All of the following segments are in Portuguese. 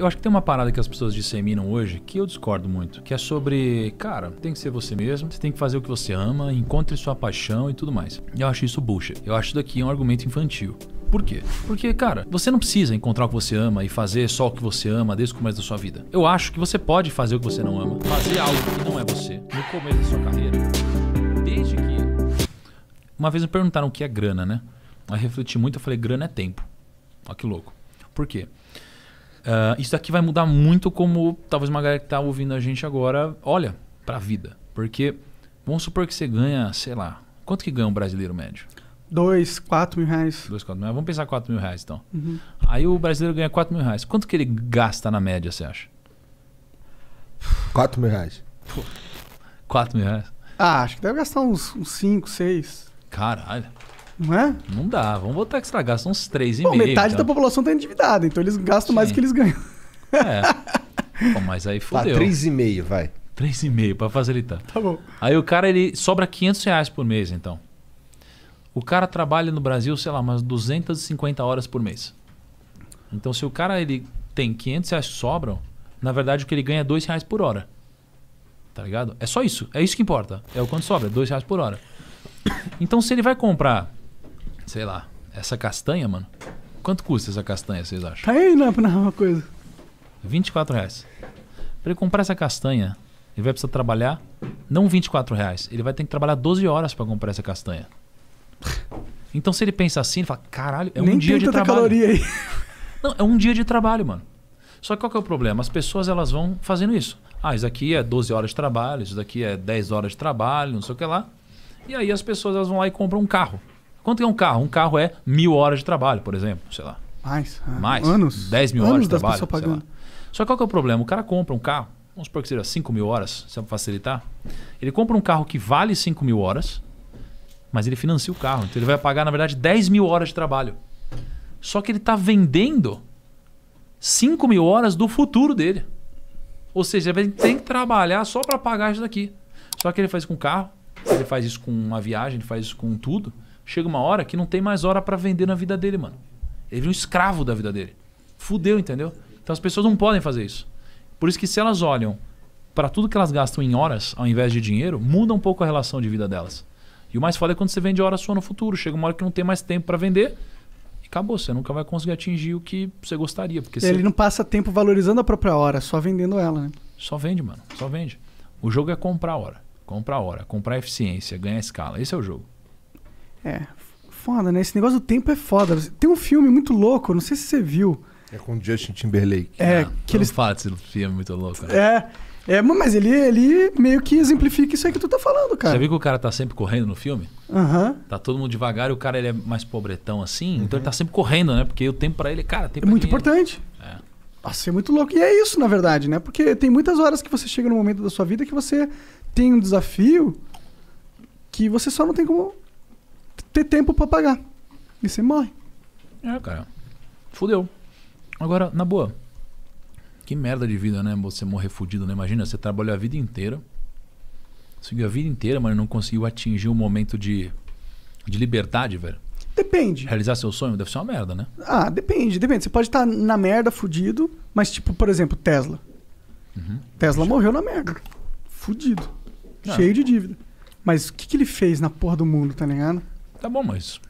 Eu acho que tem uma parada que as pessoas disseminam hoje que eu discordo muito, que é sobre, cara, tem que ser você mesmo, você tem que fazer o que você ama, encontre sua paixão e tudo mais. Eu acho isso bucha. Eu acho isso daqui um argumento infantil. Por quê? Porque, cara, você não precisa encontrar o que você ama e fazer só o que você ama desde o começo da sua vida. Eu acho que você pode fazer o que você não ama, fazer algo que não é você no começo da sua carreira, desde que. Uma vez me perguntaram o que é grana, né? Aí refleti muito, eu falei, grana é tempo. Olha que louco. Por quê? Uh, isso daqui vai mudar muito como talvez uma galera que está ouvindo a gente agora olha para a vida. Porque vamos supor que você ganha, sei lá, quanto que ganha um brasileiro médio? Dois, quatro mil reais. Dois, quatro mil reais. Vamos pensar quatro mil reais, então. Uhum. Aí o brasileiro ganha quatro mil reais. Quanto que ele gasta na média, você acha? Quatro mil reais. quatro mil reais? Ah, acho que deve gastar uns, uns cinco, seis. Caralho. Não é? Não dá. Vamos botar que extra gastam uns 3,5. Bom, meio, metade então. da população está endividada, então eles gastam Sim. mais do que eles ganham. É. mas aí tá, fodeu. Tá, 3,5, vai. 3,5 para facilitar. Tá bom. Aí o cara ele sobra 500 reais por mês, então. O cara trabalha no Brasil, sei lá, umas 250 horas por mês. Então, se o cara ele tem 500 reais que sobram, na verdade o que ele ganha é 2 reais por hora. Tá ligado? É só isso. É isso que importa. É o quanto sobra, 2 reais por hora. Então, se ele vai comprar sei lá, essa castanha, mano. Quanto custa essa castanha, vocês acham? Tá aí na, né, na coisa. 24 reais. Pra ele comprar essa castanha, ele vai precisar trabalhar não 24 reais. Ele vai ter que trabalhar 12 horas para comprar essa castanha. Então se ele pensa assim, ele fala, caralho, é Nem um dia de trabalho. Caloria aí. Não, é um dia de trabalho, mano. Só que qual que é o problema? As pessoas elas vão fazendo isso. Ah, isso aqui é 12 horas de trabalho, isso daqui é 10 horas de trabalho, não sei o que lá. E aí as pessoas elas vão lá e compram um carro. Quanto é um carro? Um carro é mil horas de trabalho, por exemplo, sei lá. Mais? Ah, Mais. Anos? 10 mil anos horas de trabalho, sei lá. Só que qual que é o problema? O cara compra um carro, vamos supor que seja 5 mil horas, só para facilitar. Ele compra um carro que vale 5 mil horas, mas ele financia o carro. Então ele vai pagar, na verdade, 10 mil horas de trabalho. Só que ele está vendendo 5 mil horas do futuro dele. Ou seja, ele tem que trabalhar só para pagar isso daqui. Só que ele faz com o carro, ele faz isso com uma viagem, ele faz isso com tudo. Chega uma hora que não tem mais hora para vender na vida dele, mano. Ele é um escravo da vida dele. Fudeu, entendeu? Então as pessoas não podem fazer isso. Por isso que se elas olham para tudo que elas gastam em horas ao invés de dinheiro, muda um pouco a relação de vida delas. E o mais foda é quando você vende hora sua no futuro. Chega uma hora que não tem mais tempo para vender e acabou. Você nunca vai conseguir atingir o que você gostaria. Porque Ele você... não passa tempo valorizando a própria hora, só vendendo ela, né? Só vende, mano. Só vende. O jogo é comprar hora. Comprar hora. Comprar eficiência, ganhar escala. Esse é o jogo. É, foda, né? Esse negócio do tempo é foda. Tem um filme muito louco, não sei se você viu. É com o Justin Timberlake. É, não, que eles... fala desse filme muito louco. Né? É, é, mas ele, ele meio que exemplifica isso aí que tu tá falando, cara. Você viu que o cara tá sempre correndo no filme? Aham. Uhum. Tá todo mundo devagar e o cara ele é mais pobretão assim, uhum. então ele uhum. tá sempre correndo, né? Porque o tempo para ele, cara, tem. É, é muito dinheiro. importante. É. Nossa, é muito louco. E é isso, na verdade, né? Porque tem muitas horas que você chega no momento da sua vida que você tem um desafio que você só não tem como ter tempo para pagar. E você morre. É, cara. Fudeu. Agora, na boa. Que merda de vida, né? Você morrer fudido, né? Imagina, você trabalhou a vida inteira. Seguiu a vida inteira, mas não conseguiu atingir o um momento de, de liberdade, velho. Depende. Realizar seu sonho deve ser uma merda, né? Ah, depende, depende. Você pode estar na merda, fudido, mas tipo, por exemplo, Tesla. Uhum. Tesla morreu na merda. Fudido. Ah. Cheio de dívida. Mas o que, que ele fez na porra do mundo, tá ligado? Tá bom, mas.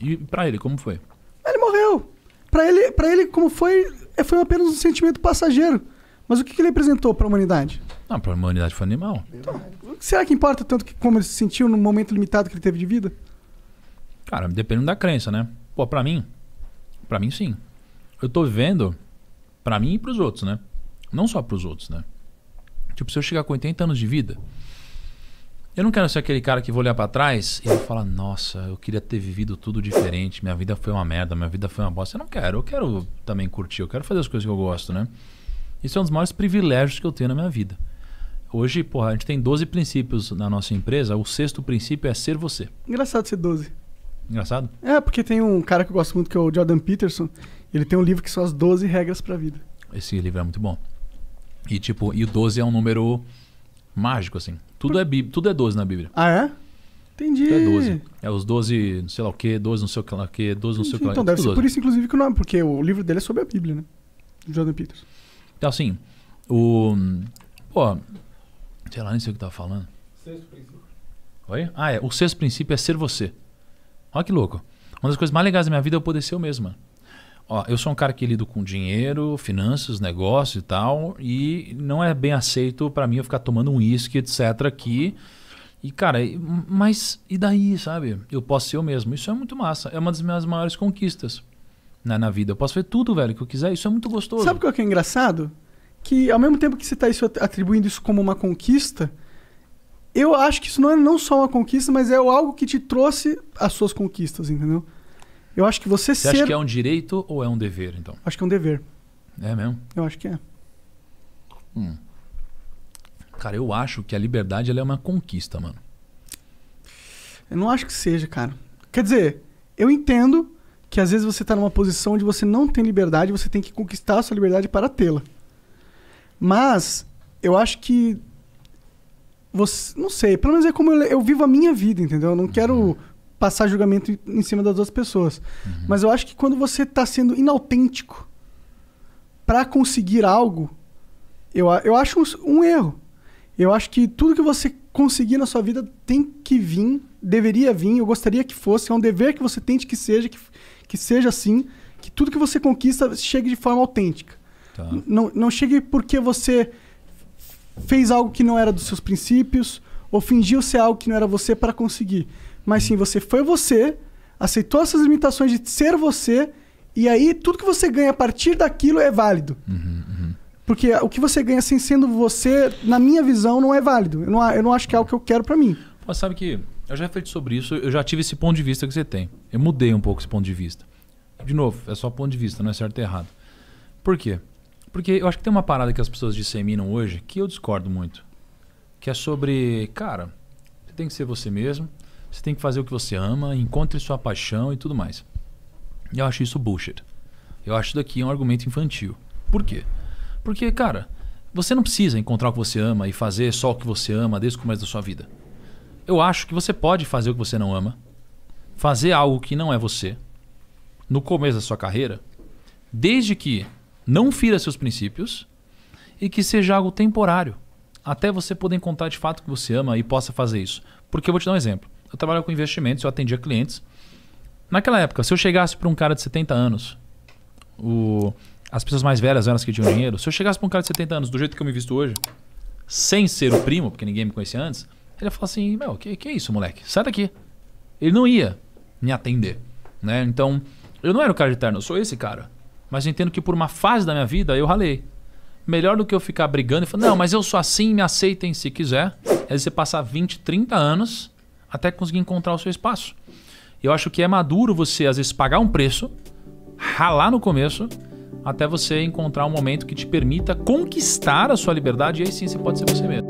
E pra ele, como foi? Ele morreu. Pra ele, pra ele como foi, foi apenas um sentimento passageiro. Mas o que, que ele representou para a humanidade? Não, para a humanidade foi animal. Então, será que importa tanto que como ele se sentiu no momento limitado que ele teve de vida? Cara, dependendo da crença, né? Pô, para mim, para mim sim. Eu tô vivendo para mim e para os outros, né? Não só para os outros, né? Tipo, se eu chegar com 80 anos de vida, eu não quero ser aquele cara que vou olhar para trás e vou falar, nossa, eu queria ter vivido tudo diferente, minha vida foi uma merda, minha vida foi uma bosta. Eu não quero, eu quero também curtir, eu quero fazer as coisas que eu gosto, né? Isso é um dos maiores privilégios que eu tenho na minha vida. Hoje, porra, a gente tem 12 princípios na nossa empresa, o sexto princípio é ser você. Engraçado ser 12. Engraçado? É, porque tem um cara que eu gosto muito, que é o Jordan Peterson, ele tem um livro que são as 12 regras pra vida. Esse livro é muito bom. E tipo, e o 12 é um número mágico, assim. Tudo, é, Bíblia, tudo é 12 na Bíblia. Ah, é? Entendi. Tudo é 12. É os 12, não sei lá o quê, 12 não sei o quê, 12 não sei o que. Então deve ser 12. por isso, inclusive, que o nome, porque o livro dele é sobre a Bíblia, né? Jordan Peters. Então, assim, o. Pô, sei lá, nem sei o que tava falando. Sexto princípio. Oi? Ah, é. O sexto princípio é ser você. Olha que louco. Uma das coisas mais legais da minha vida é eu poder ser eu mesmo, mano. Ó, eu sou um cara que lido com dinheiro, finanças, negócio e tal, e não é bem aceito para mim eu ficar tomando um uísque, etc. aqui. E, cara, mas e daí, sabe? Eu posso ser eu mesmo. Isso é muito massa. É uma das minhas maiores conquistas na, né, na vida. Eu posso ver tudo, velho, que eu quiser. Isso é muito gostoso. Sabe o que é, é engraçado? Que ao mesmo tempo que você está atribuindo isso como uma conquista, eu acho que isso não é não só uma conquista, mas é algo que te trouxe as suas conquistas, entendeu? Eu acho que você, você ser... acha que é um direito ou é um dever, então? Acho que é um dever. É mesmo? Eu acho que é. Hum. Cara, eu acho que a liberdade é uma conquista, mano. Eu não acho que seja, cara. Quer dizer, eu entendo que às vezes você está numa posição onde você não tem liberdade, você tem que conquistar a sua liberdade para tê-la. Mas eu acho que você, não sei, pelo menos é como eu, eu vivo a minha vida, entendeu? Eu não uhum. quero passar julgamento em cima das outras pessoas. Uhum. Mas eu acho que quando você está sendo inautêntico para conseguir algo, eu, eu acho um, um erro. Eu acho que tudo que você conseguir na sua vida tem que vir, deveria vir, eu gostaria que fosse, é um dever que você tente que seja, que, que seja assim, que tudo que você conquista chegue de forma autêntica. Tá. Não, não chegue porque você fez algo que não era dos seus princípios ou fingiu ser algo que não era você para conseguir mas sim você foi você, aceitou essas limitações de ser você, e aí tudo que você ganha a partir daquilo é válido. Uhum, uhum. Porque o que você ganha sem sendo você, na minha visão, não é válido. Eu não, eu não acho que é o que eu quero para mim. Mas sabe que eu já refleti sobre isso, eu já tive esse ponto de vista que você tem. Eu mudei um pouco esse ponto de vista. De novo, é só ponto de vista, não é certo ou errado. Por quê? Porque eu acho que tem uma parada que as pessoas disseminam hoje que eu discordo muito. Que é sobre, cara, você tem que ser você mesmo, você tem que fazer o que você ama, encontre sua paixão e tudo mais. Eu acho isso bullshit. Eu acho isso daqui um argumento infantil. Por quê? Porque, cara, você não precisa encontrar o que você ama e fazer só o que você ama desde o começo da sua vida. Eu acho que você pode fazer o que você não ama, fazer algo que não é você, no começo da sua carreira, desde que não fira seus princípios e que seja algo temporário, até você poder encontrar de fato o que você ama e possa fazer isso. Porque eu vou te dar um exemplo eu trabalhava com investimentos, eu atendia clientes. Naquela época, se eu chegasse para um cara de 70 anos, o, as pessoas mais velhas eram as que tinham dinheiro, se eu chegasse para um cara de 70 anos do jeito que eu me visto hoje, sem ser o primo, porque ninguém me conhecia antes, ele ia falar assim: Meu, que, que é isso, moleque? Sai daqui. Ele não ia me atender. Né? Então, eu não era o cara de terno, eu sou esse cara. Mas eu entendo que por uma fase da minha vida eu ralei. Melhor do que eu ficar brigando e falando, não, mas eu sou assim, me aceitem se quiser. É você passar 20, 30 anos até conseguir encontrar o seu espaço. Eu acho que é maduro você, às vezes, pagar um preço, ralar no começo, até você encontrar um momento que te permita conquistar a sua liberdade e aí sim você pode ser você mesmo.